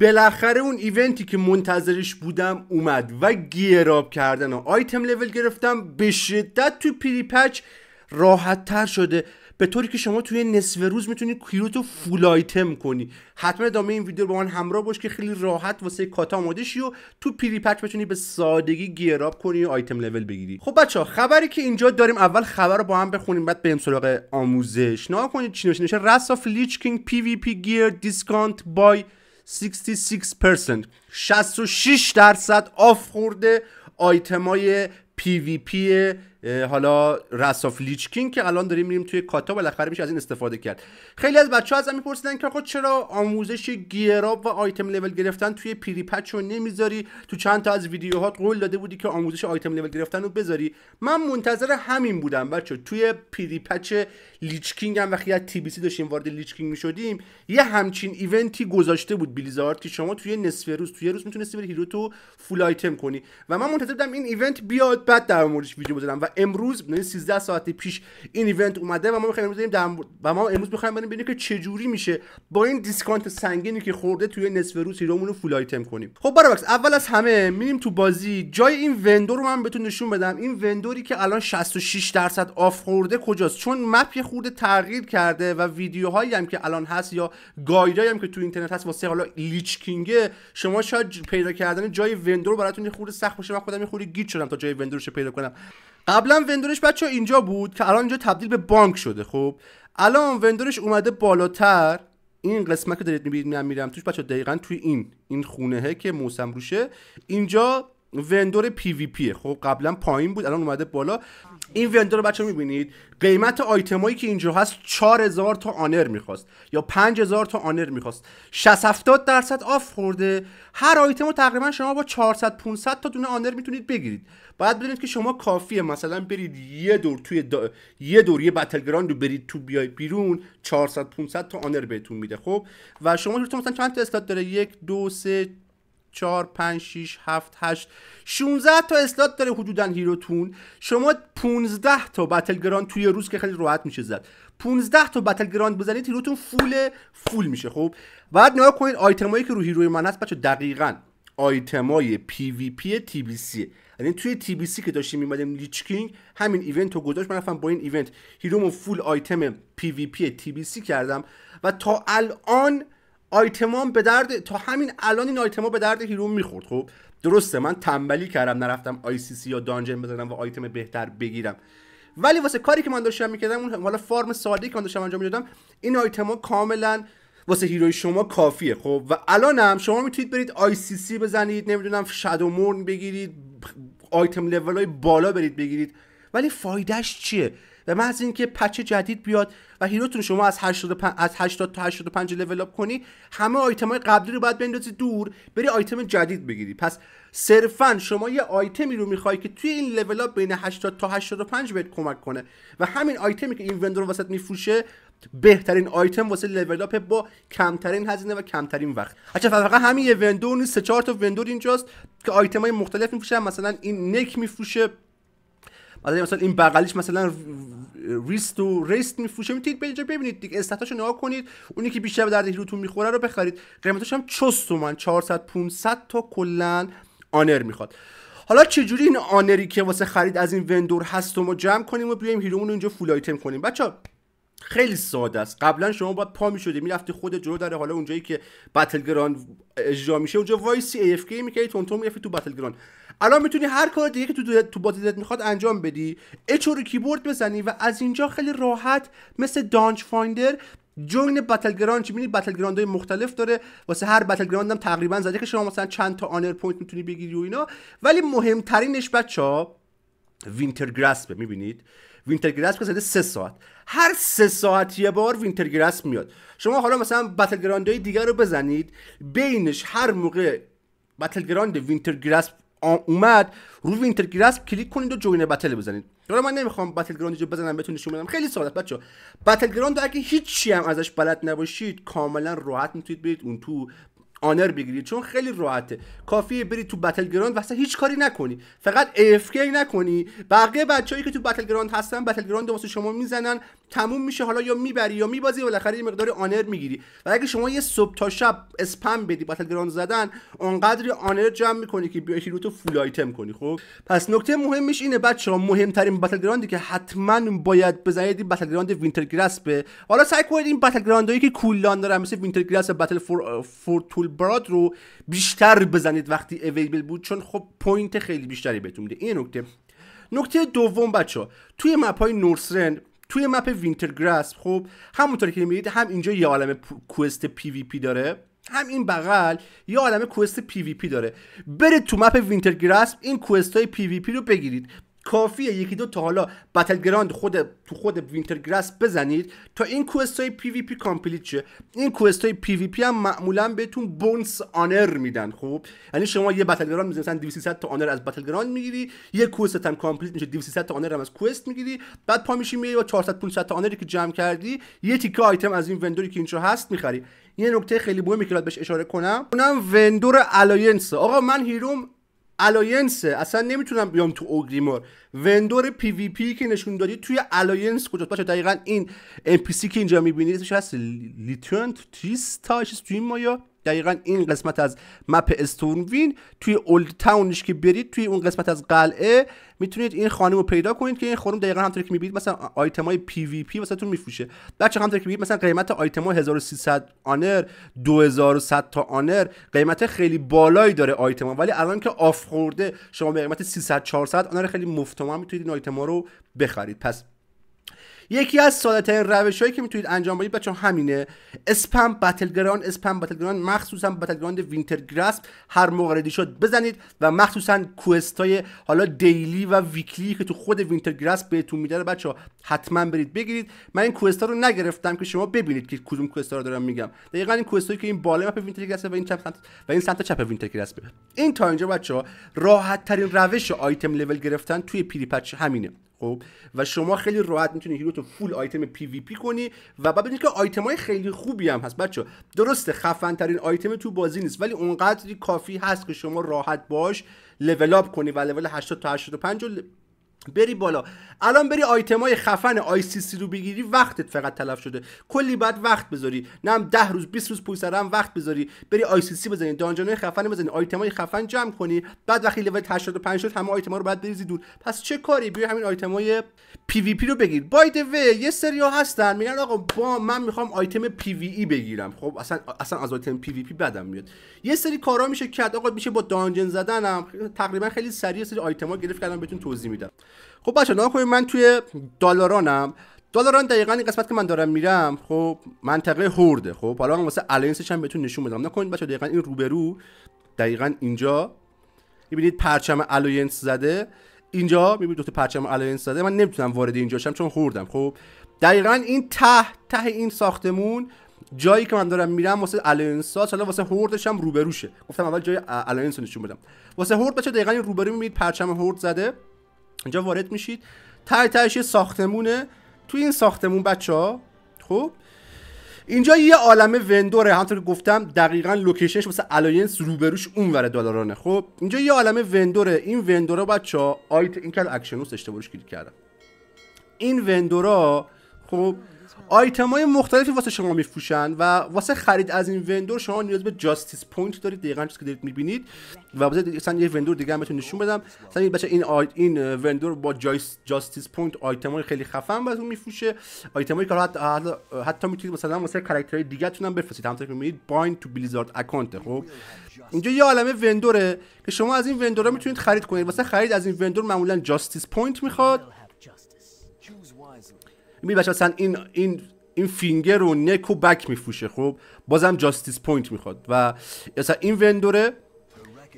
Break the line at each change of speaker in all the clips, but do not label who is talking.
بالاخره اون ایونتی که منتظرش بودم اومد و گیراب کردن و آیتم لول گرفتم به شدت توی پریپچ راحت تر شده به طوری که شما توی نصف روز میتونی کیروتو فول آیتم کنی حتما ادامه این ویدیو با من همراه باش که خیلی راحت واسه کاتا آماده شی و تو پیری پچ بتونی به سادگی گیراب کنی و آیتم لول بگیری خب بچه ها خبری که اینجا داریم اول خبر رو با هم بخونیم بعد بریم سراغ آموزش نها کنید چی نوشته رس آف لیچ پی وی پی گیر دیسکانت بای 66% 66 درصد آف خورده آیتمای پی وی پی حالا رساف لیچکین که الان داریم میریم توی کاتا بالاخره میشه از این استفاده کرد خیلی از بچه ها ازم میپرسیدن که خود چرا آموزش گیراب و آیتم لول گرفتن توی پیری پچ رو نمیذاری تو چند تا از ویدیوهات قول داده بودی که آموزش آیتم لول گرفتن رو بذاری من منتظر همین بودم بچه توی پیری پچ لیچکینگ هم وقتی از تی بی داشتیم وارد لیچکینگ میشدیم یه همچین ایونتی گذاشته بود بلیزارد که شما توی نصف روز توی روز میتونستی بری هیرو تو فول آیتم کنی و من منتظر بودم این ایونت بیاد بعد در موردش ویدیو بزنم امروز 13 یعنی ساعت پیش این ایونت اومده و ما میخوایم امروز دم... و ما امروز میخوایم بریم ببینیم که چه جوری میشه با این دیسکانت سنگینی که خورده توی نصف روز هیرومون رو فول آیتم کنیم خب برعکس اول از همه میریم تو بازی جای این وندور رو من بهتون نشون بدم این وندوری که الان 66 درصد آف خورده کجاست چون مپ یه خورده تغییر کرده و ویدیوهایی هم که الان هست یا گایدایی هم که تو اینترنت هست واسه حالا لیچ شما شاید پیدا کردن جای وندور براتون یه خورده سخت باشه من خودم یه خورده گیج شدم تا جای وندورش پیدا کنم قبلا وندورش بچه اینجا بود که الان اینجا تبدیل به بانک شده خب الان وندورش اومده بالاتر این قسمت که دارید میبینید من میرم توش بچه دقیقا توی این این خونه که موسم روشه اینجا وندور پی وی پیه خب قبلا پایین بود الان اومده بالا این وندور رو بچه میبینید قیمت هایی که اینجا هست 4000 تا آنر میخواست یا 5000 تا آنر میخواست 60 70 درصد آف خورده هر آیتم رو تقریبا شما با 400 500 تا دونه آنر میتونید بگیرید باید بدونید که شما کافیه مثلا برید یه دور توی یه دور یه بتل گراند رو برید تو بیای بیرون 400 500 تا آنر بهتون میده خب و شما مثلا چند تا استاد داره یک دو سه 4 5 6 7 8 16 تا اسلات داره حدودا هیروتون شما 15 تا بتل گراند توی روز که خیلی راحت میشه زد 15 تا بتل گراند بزنید هیروتون فول فول میشه خب بعد نگاه کنید آیتمایی که رو هیروی من هست بچا دقیقاً آیتمای پی وی پی تی بی سی یعنی توی تی بی سی که داشتیم میمدیم لیچ کینگ همین ایونت رو گذاشت من رفتم با این ایونت هیرومو فول آیتم پی وی پی تی بی سی کردم و تا الان آیتمام به درد تا همین الان این آیتما به درد هیرون میخورد خب درسته من تنبلی کردم نرفتم آی سی سی یا دانجن بزنم و آیتم بهتر بگیرم ولی واسه کاری که من داشتم میکردم اون حالا فارم ساده که من داشتم انجام میدادم این آیتما کاملا واسه هیروی شما کافیه خب و الانم شما میتونید برید آی سی سی بزنید نمیدونم شادو مورن بگیرید آیتم لول های بالا برید بگیرید ولی فایدهش چیه به محض اینکه پچ جدید بیاد و هیروتون شما از 85 از 80 تا 85 لول اپ کنی همه های قبلی رو باید بندازی دور بری آیتم جدید بگیری پس صرفا شما یه آیتمی رو میخوای که توی این لول اپ بین 80 تا 85 بهت کمک کنه و همین آیتمی که این وندور واسط میفروشه بهترین آیتم واسه لول اپ با کمترین هزینه و کمترین وقت اچه فقط همین یه وندور نیست سه چهار تا وندور اینجاست که آیتم های مختلف میفروشن مثلا این نک میفروشه بعد مثلا این بغلیش مثلا ریست و ریست میفروشه میتونید اینجا ببینید دیگه استاتاشو نگاه کنید اونی که بیشتر به درد هیروتون میخوره رو بخرید قیمتش هم چست تومن 400 500 تا کلا آنر میخواد حالا چجوری این آنری که واسه خرید از این وندور هست و ما جمع کنیم و بیایم هیرومون رو اینجا فول آیتم کنیم بچه خیلی ساده است قبلا شما باید پا میشدی میرفتی خود جلو داره حالا اونجایی که بتل گراند اجرا میشه اونجا وایسی ای اف کی میکردی تون تو بتل الان میتونی هر کار دیگه که تو تو دلت میخواد انجام بدی اچ رو کیبورد بزنی و از اینجا خیلی راحت مثل دانچ فایندر جوین بتل گراند چی میبینی بتل های مختلف داره واسه هر بتل هم تقریبا زده که شما مثلا چند تا آنر پوینت میتونی بگیری و اینا ولی مهمترینش بچه وینتر می میبینید وینتر گرسپ که سه ساعت هر سه ساعت یه بار وینتر میاد شما حالا مثلا بتل های دیگر رو بزنید بینش هر موقع بتل گراند وینتر گرسپ اومد رو وینتر گرسپ کلیک کنید و جوین بتل بزنید حالا من نمیخوام بتل گراند رو بزنم بهتون نشون بدم خیلی ساده بچه بتل گراند اگه هیچی هم ازش بلد نباشید کاملا راحت میتونید برید اون تو آنر بگیری چون خیلی راحته کافیه بری تو بتل گراند و هیچ کاری نکنی فقط افکی نکنی بقیه بچه‌ای که تو بتل گراند هستن بتل گراند واسه شما میزنن تموم میشه حالا یا میبری یا میبازی بالاخره یه مقدار آنر میگیری و اگه شما یه صبح تا شب اسپم بدی بتل گراند زدن اونقدر آنر جمع میکنی که بیای رو تو فول آیتم کنی خب پس نکته مهمش اینه بچه‌ها مهمترین بتل گراندی که حتما باید بزنید بتل گراند وینتر حالا سعی کنید این بتل گراندایی که کولان دارن مثل وینتر گراس بتل فور, فور تول براد رو بیشتر بزنید وقتی اویبل بود چون خب پوینت خیلی بیشتری بهتون میده این نکته نکته دوم بچه توی مپ های نورسرند توی مپ وینتر گراسپ خب همونطور که میدید هم اینجا یه عالم کوست پی وی پی داره هم این بغل یه عالم کوست پی وی پی داره برید تو مپ وینتر گراسپ این کوست های پی وی پی رو بگیرید کافیه یکی دو تا حالا بتل گراند خود تو خود وینتر گراس بزنید تا این کوست های پی وی پی کامپلیت شه این کوست های پی وی پی هم معمولا بهتون بونس آنر میدن خب یعنی شما یه بتل گراند میزنی مثلا 2300 تا آنر از بتل گراند میگیری یه کوست هم کامپلیت میشه 2300 تا آنر هم از کوست میگیری بعد پا میشی میری با 400 500 تا آنری که جمع کردی یه تیکه آیتم از این وندوری که اینجا هست میخری یه نکته خیلی مهمی که باید بهش اشاره کنم اونم وندور الاینس آقا من هیروم الاینسه اصلا نمیتونم بیام تو اوگریمور وندور پی وی پی که نشون دادی توی الاینس کجاست باشه دقیقا این ام پی سی که اینجا میبینید اسمش هست لیتونت تیستا چیز این مایا دقیقا این قسمت از مپ وین توی اولد تاونش که برید توی اون قسمت از قلعه میتونید این خانم رو پیدا کنید که این خانم دقیقا همطور که میبینید مثلا آیتم های پی وی پی تون میفروشه بچه همطور که میبینید مثلا قیمت آیتم ها 1300 آنر 2100 تا آنر قیمت خیلی بالایی داره آیتم ها ولی الان که آف خورده شما به قیمت 300 400 آنر خیلی مفتوما میتونید این آیتم ها رو بخرید پس یکی از ساده ترین روش هایی که میتونید انجام بدید بچه همینه اسپم بتلگران اسپم بتلگران مخصوصا بتلگران وینتر گراسپ هر موقع شد بزنید و مخصوصا کوست های حالا دیلی و ویکلی که تو خود وینتر گراسپ بهتون میده بچه حتما برید بگیرید من این کوست ها رو نگرفتم که شما ببینید که کدوم کوست ها رو دارم میگم دقیقا این کوست که این بالا مپ وینتر گراسپ و این چپ و این سمت چپ وینتر گراسپ این تا اینجا بچه ها راحت ترین روش آیتم لول گرفتن توی پیری همینه خب و شما خیلی راحت میتونی هیرو تو فول آیتم پی وی پی کنی و بعد ببینید که آیتم های خیلی خوبی هم هست بچه درسته خفن ترین آیتم تو بازی نیست ولی اونقدری کافی هست که شما راحت باش لول اپ کنی و لول 80 تا 85 بری بالا الان بری های خفن آی سی سی رو بگیری وقتت فقط تلف شده کلی بعد وقت بذاری نه هم روز 20 روز پول هم وقت بذاری بری آی سی سی بزنی های خفن بزنی های خفن جمع کنی بعد وقتی لول 85 شد همه ها رو بعد بریزی دور پس چه کاری بیا همین های پی وی پی رو بگیر بای وی یه ها هستن میگن آقا با من میخوام آیتم پی وی ای بگیرم خب اصلا اصلا از آیتم پی وی پی بدم میاد یه سری کارا میشه کرد آقا میشه با دانجن زدنم تقریبا خیلی سریع سری آیتما گرفت کردم بهتون توضیح میدم خب بچه نها من توی دالارانم دالاران دقیقا این قسمت که من دارم میرم خب منطقه هورده خب حالا من واسه الاینسش هم بهتون نشون بدم نکنید بچه دقیقا این روبرو دقیقا اینجا میبینید پرچم الاینس زده اینجا میبینید دوتا پرچم الاینس زده من نمیتونم وارد اینجا شم چون خوردم خب دقیقا این ته ته این ساختمون جایی که من دارم میرم واسه الاینس ها حالا واسه هوردش هم روبروشه گفتم اول جای الاینس نشون بدم واسه هورد بچه دقیقا این روبرو میبینید پرچم هورد زده اینجا وارد میشید تر ترش یه ساختمونه تو این ساختمون بچه ها خب اینجا یه عالم وندوره همطور که گفتم دقیقا لوکیشنش واسه الاینس روبروش اونور دلارانه خب اینجا یه عالم وندوره این وندورا بچه ها آیت این کل اکشنوس اشتباهش کلیک کردم این وندورا خب آیتم های مختلفی واسه شما میفروشن و واسه خرید از این وندور شما نیاز به جاستیس پوینت دارید دقیقا چیزی که دارید میبینید و بذارید اصلا یه وندور دیگه هم بهتون نشون بدم مثلا این بچه این این وندور با جایس... جاستیس پوینت آیتم های خیلی خفن براتون میفروشه آیتم هایی که حتی حتی, میتونید مثلا واسه کاراکترهای دیگه‌تون هم بفرستید همونطور که میبینید باین تو بلیزارد اکانت خب اینجا یه عالمه وندوره که شما از این وندورا میتونید خرید کنید واسه خرید از این وندور معمولا جاستیس پوینت میخواد می بچه اصلا این این این فینگر و نک و بک میفوشه خب بازم جاستیس پوینت میخواد و اصلا این وندوره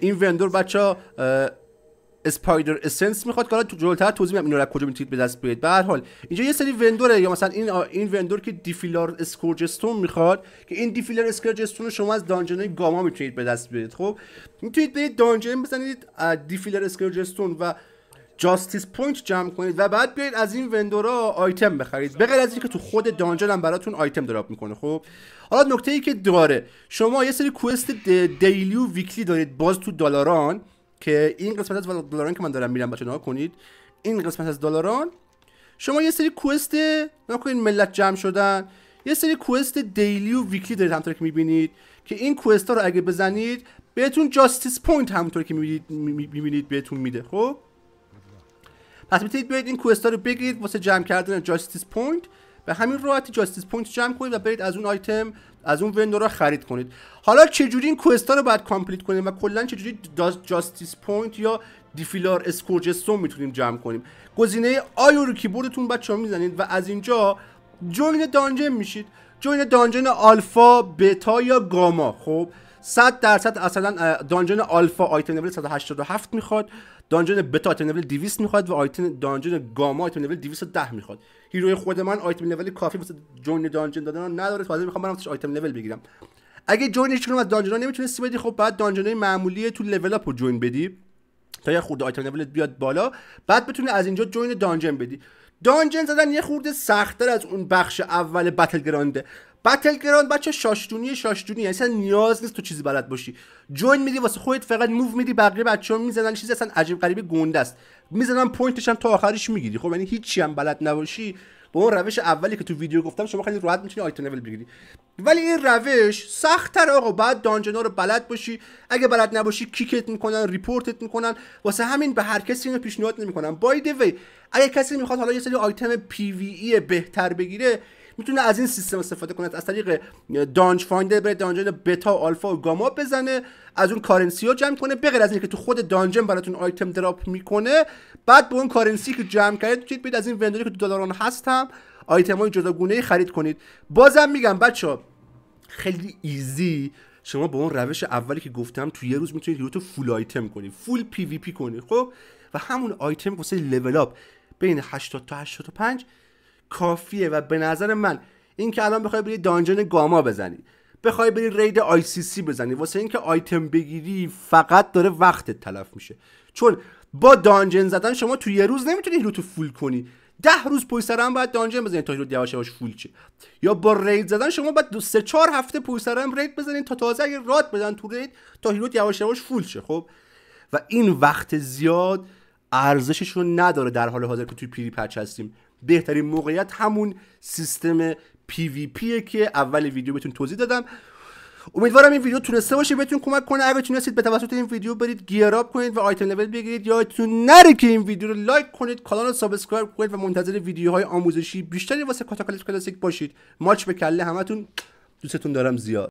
این وندور بچه اسپایدر اسنس میخواد که تو جلوتر توضیح میدم اینو را کجا میتونید به دست بیارید به هر حال اینجا یه سری وندوره یا مثلا این این وندور که دیفیلار اسکورجستون میخواد که این دیفیلار اسکورجستون رو شما از دانجن گاما میتونید به دست بیارید خب میتونید به دانجن بزنید دیفیلر اسکورجستون و جاستیس پوینت جمع کنید و بعد بیاید از این وندورا آیتم بخرید به غیر از اینکه تو خود دانجن هم براتون آیتم دراپ میکنه خب حالا نکته ای که داره شما یه سری کوست دیلی و ویکلی دارید باز تو دلاران که این قسمت از دلاران که من دارم میرم بچه‌ها کنید این قسمت از دلاران شما یه سری کوست نکنید ملت جمع شدن یه سری کوست دیلی و ویکلی دارید همطور که میبینید که این کوست رو اگه بزنید بهتون جاستیس پوینت همونطور که میبینید بهتون میده خب پس میتونید برید این کوستا رو بگیرید واسه جمع کردن جاستیس پوینت به همین راحتی جاستیس پوینت جمع کنید و برید از اون آیتم از اون وندور رو خرید کنید حالا چجوری این کوستا رو باید کامپلیت کنیم و کلا چجوری جاستیس پوینت یا دیفیلار اسکورجستون میتونیم جمع کنیم گزینه آی رو کیبوردتون بچه‌ها میزنید و از اینجا جوین دانجن میشید جوین دانجن آلفا بتا یا گاما خب 100 درصد اصلا دانجن آلفا آیتم لول 187 میخواد دانجن بتا آیتم لول 200 میخواد و آیتم دانجن گاما آیتم لول 210 میخواد هیروی خود من آیتم لول کافی واسه جوین دانجن دادن نداره تازه میخوام برم آیتم لول بگیرم اگه جوینش کنم از دانجن ها نمیتونستی بدی خب بعد دانجن های معمولی تو لول اپ رو جوین بدی تا یه خورده آیتم بیاد بالا بعد بتونی از اینجا جوین دانجن بدی دانجن زدن یه خورده سختتر از اون بخش اول بتل گرانده بتل گراند بچه شاشتونی شاشتونی یعنی اصلا نیاز نیست تو چیزی بلد باشی جوین میدی واسه خودت فقط موو میدی بقیه بچه ها میزنن چیزی اصلا عجیب غریبی گنده است میزنن پوینتش هم تا آخرش میگیری خب یعنی هیچی هم بلد نباشی با اون روش اولی که تو ویدیو گفتم شما خیلی راحت میتونی آیتم لول بگیری ولی این روش تر آقا بعد دانجنا رو بلد باشی اگه بلد نباشی کیکت میکنن ریپورتت میکنن واسه همین به هر کسی اینو پیشنهاد نمیکنم بای وی اگه کسی میخواد حالا یه سری آیتم پی وی ای بهتر بگیره میتونه از این سیستم استفاده کنه از طریق دانج فایندر بره دانجن بتا آلفا و گاما بزنه از اون کارنسی ها جمع کنه بغیر از اینکه تو خود دانجن براتون آیتم دراپ میکنه بعد به اون کارنسی که جمع کردید از این وندوری که تو دلاران هستم آیتم های جداگونه خرید کنید بازم میگم بچه خیلی ایزی شما با اون روش اولی که گفتم تو یه روز میتونید هیروتو فول آیتم کنید فول پی وی پی کنید خب و همون آیتم واسه لول اپ بین 80 تا 85 کافیه و به نظر من این که الان بخوای بری دانجن گاما بزنی بخوای بری رید آی سی سی بزنی واسه اینکه آیتم بگیری فقط داره وقتت تلف میشه چون با دانجن زدن شما تو یه روز نمیتونی هیلو فول کنی ده روز پوی سر هم باید دانجن بزنید تا هیلو یواش یواش فول چه یا با رید زدن شما باید دو سه چهار هفته پوی هم رید بزنید تا تازه اگه راد بزن تو رید تا هیلو یواش یواش فول شه خب و این وقت زیاد ارزشش رو نداره در حال حاضر که توی پیری پچ هستیم بهترین موقعیت همون سیستم پی وی پیه که اول ویدیو بهتون توضیح دادم امیدوارم این ویدیو تونسته باشه بهتون کمک کنه اگه تونستید به توسط این ویدیو برید گیراب کنید و آیتم لول بگیرید یادتون نره که این ویدیو رو لایک کنید کانال رو سابسکرایب کنید و منتظر ویدیوهای آموزشی بیشتری واسه کاتاکلیپس کلاسیک باشید ماچ به کله همتون دوستتون دارم زیاد